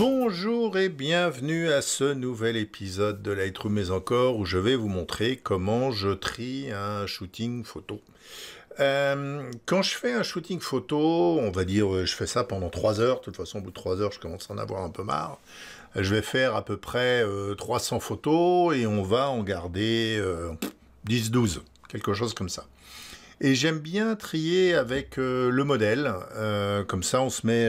Bonjour et bienvenue à ce nouvel épisode de Lightroom mais encore où je vais vous montrer comment je trie un shooting photo. Euh, quand je fais un shooting photo, on va dire je fais ça pendant 3 heures, de toute façon au bout de 3 heures je commence à en avoir un peu marre, je vais faire à peu près 300 euh, photos et on va en garder 10-12, euh, quelque chose comme ça. Et j'aime bien trier avec le modèle, comme ça on se met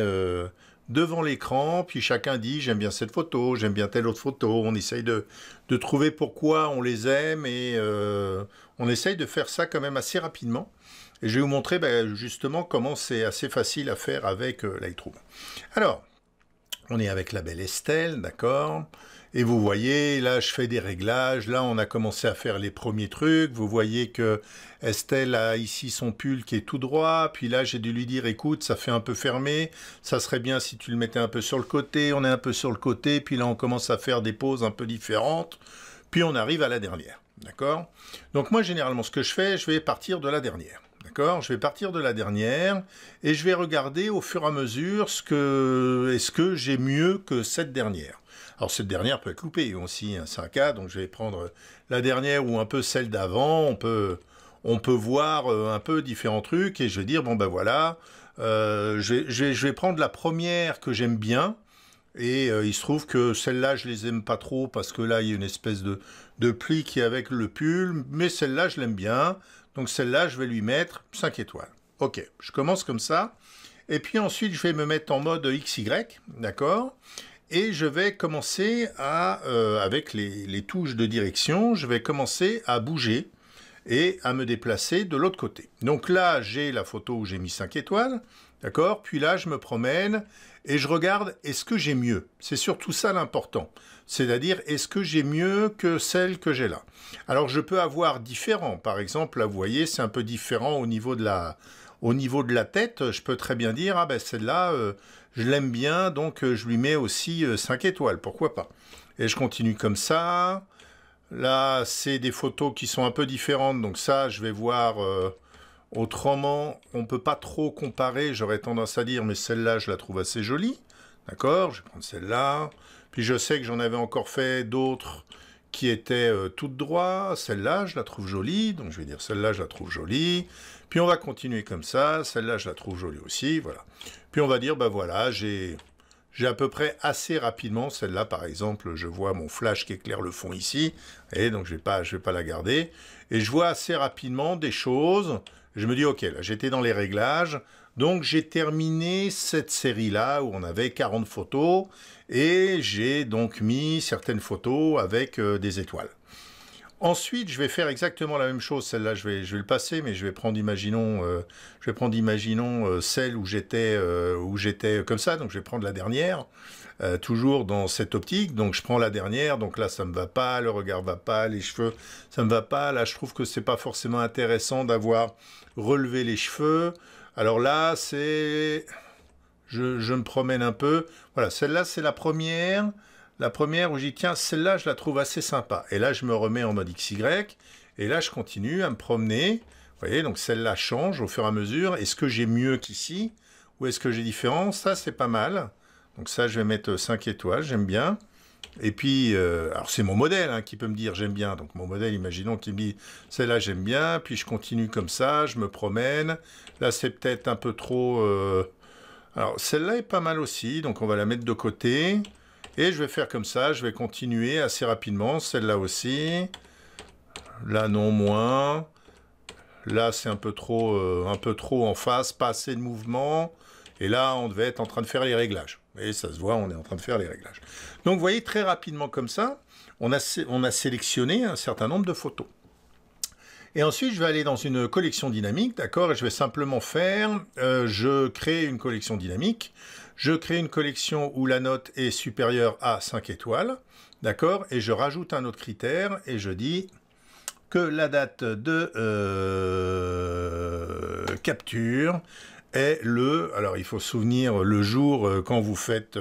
devant l'écran, puis chacun dit j'aime bien cette photo, j'aime bien telle autre photo, on essaye de, de trouver pourquoi on les aime et euh, on essaye de faire ça quand même assez rapidement. Et je vais vous montrer ben, justement comment c'est assez facile à faire avec euh, Lightroom. Alors, on est avec la belle Estelle, d'accord et vous voyez, là, je fais des réglages. Là, on a commencé à faire les premiers trucs. Vous voyez que Estelle a ici son pull qui est tout droit. Puis là, j'ai dû lui dire, écoute, ça fait un peu fermé. Ça serait bien si tu le mettais un peu sur le côté. On est un peu sur le côté. Puis là, on commence à faire des poses un peu différentes. Puis on arrive à la dernière. D'accord Donc moi, généralement, ce que je fais, je vais partir de la dernière. D'accord Je vais partir de la dernière et je vais regarder au fur et à mesure ce que est-ce que j'ai mieux que cette dernière. Alors cette dernière peut être loupée aussi, a hein, c'est un cas, donc je vais prendre euh, la dernière ou un peu celle d'avant, on peut, on peut voir euh, un peu différents trucs et je vais dire, bon ben voilà, euh, je, vais, prendre la première que j'aime bien, et il se trouve que celle-là, je les aime pas trop parce que là, il y a une espèce de, de pli qui est avec le pull, mais celle-là, je l'aime bien. Donc celle-là, je vais lui mettre 5 étoiles. Ok, je commence comme ça. Et puis ensuite, je vais me mettre en mode XY, d'accord et je vais commencer à, euh, avec les, touches de direction, je vais commencer à bouger et à me déplacer de l'autre côté. Donc là, j'ai la photo où j'ai mis 5 étoiles, d'accord Puis là, je me promène et je regarde, est-ce que j'ai mieux C'est surtout ça l'important, c'est-à-dire, est-ce que j'ai mieux que celle que j'ai là Alors, je peux avoir différents, par exemple, là, vous voyez, c'est un peu différent au niveau de la, au niveau de la tête, je peux très bien dire, ah ben celle-là, euh, je l'aime bien, donc euh, je lui mets aussi 5 euh, étoiles, pourquoi pas. Et je continue comme ça. Là, c'est des photos qui sont un peu différentes, donc ça, je vais voir euh, autrement. On ne peut pas trop comparer, j'aurais tendance à dire, mais celle-là, je la trouve assez jolie. D'accord Je vais prendre celle-là. Puis je sais que j'en avais encore fait d'autres qui était euh, toute droite. Celle-là, je la trouve jolie. Donc, je vais dire celle-là, je la trouve jolie. Puis, on va continuer comme ça. Celle-là, je la trouve jolie aussi. Voilà. Puis, on va dire, ben voilà, j'ai j'ai à peu près assez rapidement, celle-là par exemple, je vois mon flash qui éclaire le fond ici, et donc je ne vais, pas, la garder, et je vois assez rapidement des choses, je me dis ok, là j'étais dans les réglages, donc j'ai terminé cette série-là où on avait 40 photos, et j'ai donc mis certaines photos avec euh, des étoiles. Ensuite, je vais faire exactement la même chose. Celle-là, je vais, je vais le passer, mais je vais prendre, imaginons, euh, je vais prendre, euh, celle où j'étais, euh, où j'étais comme ça. Donc, je vais prendre la dernière, toujours dans cette optique. Donc, je prends la dernière. Donc là, ça me va pas, le regard ne va pas, les cheveux, ça me va pas. Là, je trouve que ce n'est pas forcément intéressant d'avoir relevé les cheveux. Alors là, c'est, je me promène un peu. Voilà, celle-là, c'est la première. La première où j'y tiens, celle-là, je la trouve assez sympa. Et là, je me remets en mode XY. Et là, je continue à me promener. Vous voyez, donc celle-là change au fur et à mesure. Est-ce que j'ai mieux qu'ici Ou est-ce que j'ai différent Ça, c'est pas mal. Donc ça, je vais mettre 5 étoiles, j'aime bien. Et puis, euh, alors c'est mon modèle hein, qui peut me dire j'aime bien. Donc mon modèle, imaginons qu'il me dit celle-là j'aime bien, puis je continue comme ça, je me promène. Là c'est peut-être un peu trop... Euh, alors celle-là est pas mal aussi, donc on va la mettre de côté. Et je vais faire comme ça, je vais continuer assez rapidement. Celle-là aussi. Là non moins. Là c'est un peu trop euh, un peu trop en face, pas assez de mouvement. Et là on devait être en train de faire les réglages. Et ça se voit, on est en train de faire les réglages. Donc vous voyez très rapidement comme ça, on a, on a sélectionné un certain nombre de photos. Et ensuite, je vais aller dans une collection dynamique, d'accord Et je vais simplement faire, euh, je crée une collection dynamique, je crée une collection où la note est supérieure à 5 étoiles, d'accord Et je rajoute un autre critère et je dis que la date de euh, capture est le... Alors, il faut se souvenir le jour euh, quand vous faites...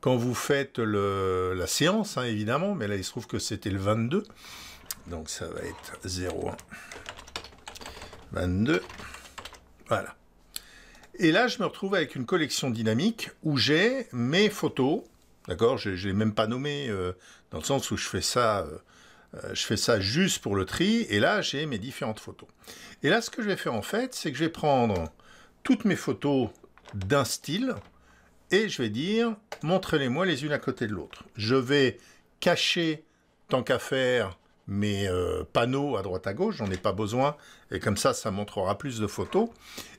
quand vous faites la séance, hein, évidemment, mais là il se trouve que c'était le 22. Donc ça va être 0,1, 22. Voilà. Et là, je me retrouve avec une collection dynamique où j'ai mes photos. D'accord Je ne l'ai même pas nommé euh, dans le sens où je fais ça. Euh, euh, je fais ça juste pour le tri, et là j'ai mes différentes photos. Et là ce que je vais faire en fait, c'est que je vais prendre toutes mes photos d'un style, et je vais dire montrez-les-moi les unes à côté de l'autre. Je vais cacher, tant qu'à faire, mes euh, panneaux à droite à gauche, j'en ai pas besoin, et comme ça, ça montrera plus de photos.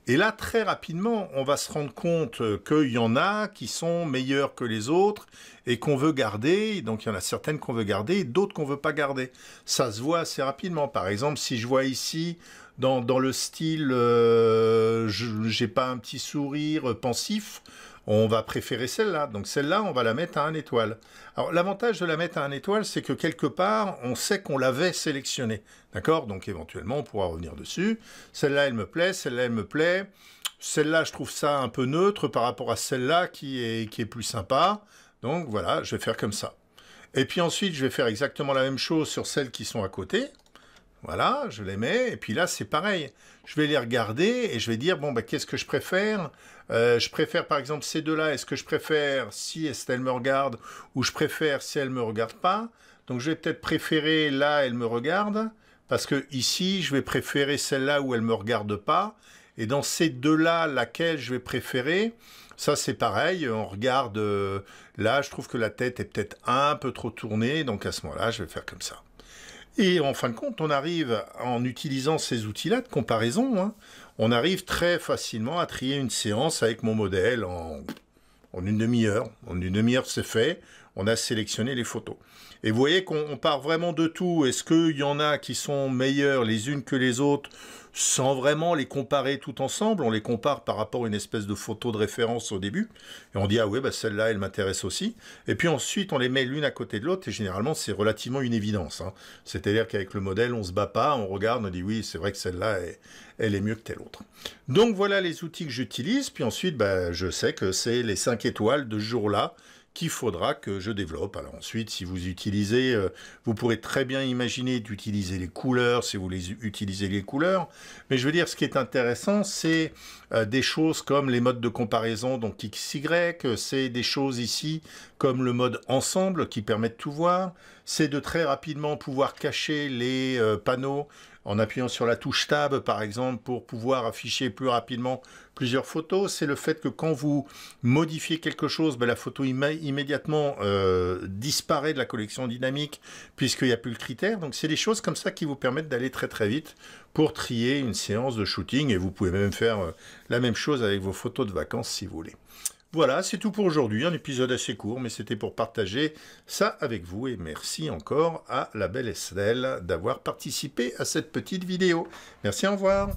Et là, très rapidement, on va se rendre compte euh, qu'il y en a qui sont meilleurs que les autres et qu'on veut garder, donc il y en a certaines qu'on veut garder, d'autres qu'on veut pas garder. Ça se voit assez rapidement. Par exemple, si je vois ici, dans, le style, euh, j'ai pas un petit sourire pensif, on va préférer celle-là. Donc celle-là, on va la mettre à un étoile. Alors l'avantage de la mettre à un étoile, c'est que quelque part, on sait qu'on l'avait sélectionnée. D'accord Donc éventuellement, on pourra revenir dessus. Celle-là, elle me plaît, celle-là, elle me plaît. Celle-là, je trouve ça un peu neutre par rapport à celle-là qui est, qui est plus sympa. Donc voilà, je vais faire comme ça. Et puis ensuite, je vais faire exactement la même chose sur celles qui sont à côté. Voilà, je les mets. Et puis là, c'est pareil. Je vais les regarder et je vais dire, bon, ben qu'est-ce que je préfère euh, Je préfère, par exemple, ces deux-là. Est-ce que je préfère si elle me regarde ou je préfère si elle ne me regarde pas Donc, je vais peut-être préférer là, elle me regarde. Parce que ici, je vais préférer celle-là où elle me regarde pas. Et dans ces deux-là, laquelle je vais préférer ça, c'est pareil. On regarde. Euh, là, je trouve que la tête est peut-être un peu trop tournée. Donc, à ce moment-là, je vais faire comme ça. Et en fin de compte, on arrive, en utilisant ces outils-là de comparaison, hein, on arrive très facilement à trier une séance avec mon modèle en, en une demi-heure. En une demi-heure, c'est fait on a sélectionné les photos. Et vous voyez qu'on part vraiment de tout. Est-ce qu'il y en a qui sont meilleures les unes que les autres sans vraiment les comparer tout ensemble On les compare par rapport à une espèce de photo de référence au début. Et on dit, ah oui, bah celle-là, elle m'intéresse aussi. Et puis ensuite, on les met l'une à côté de l'autre. Et généralement, c'est relativement une évidence. Hein. C'est-à-dire qu'avec le modèle, on se bat pas, on regarde, on dit, oui, c'est vrai que celle-là, elle, est mieux que telle autre. Donc voilà les outils que j'utilise. Puis ensuite, bah, je sais que c'est les 5 étoiles de jour-là qu'il faudra que je développe. Alors ensuite, si vous utilisez, euh, vous pourrez très bien imaginer d'utiliser les couleurs, si vous les utilisez les couleurs. Mais je veux dire, ce qui est intéressant, c'est euh, des choses comme les modes de comparaison, donc XY, c'est des choses ici comme le mode ensemble qui permet de tout voir. C'est de très rapidement pouvoir cacher les euh, panneaux en appuyant sur la touche Tab, par exemple, pour pouvoir afficher plus rapidement plusieurs photos, c'est le fait que quand vous modifiez quelque chose, ben, la photo immédiatement euh, disparaît de la collection dynamique puisqu'il n'y a plus le critère. Donc c'est des choses comme ça qui vous permettent d'aller très très vite pour trier une séance de shooting et vous pouvez même faire euh, la même chose avec vos photos de vacances si vous voulez. Voilà, c'est tout pour aujourd'hui, un épisode assez court, mais c'était pour partager ça avec vous et merci encore à la belle Estelle d'avoir participé à cette petite vidéo. Merci, au revoir.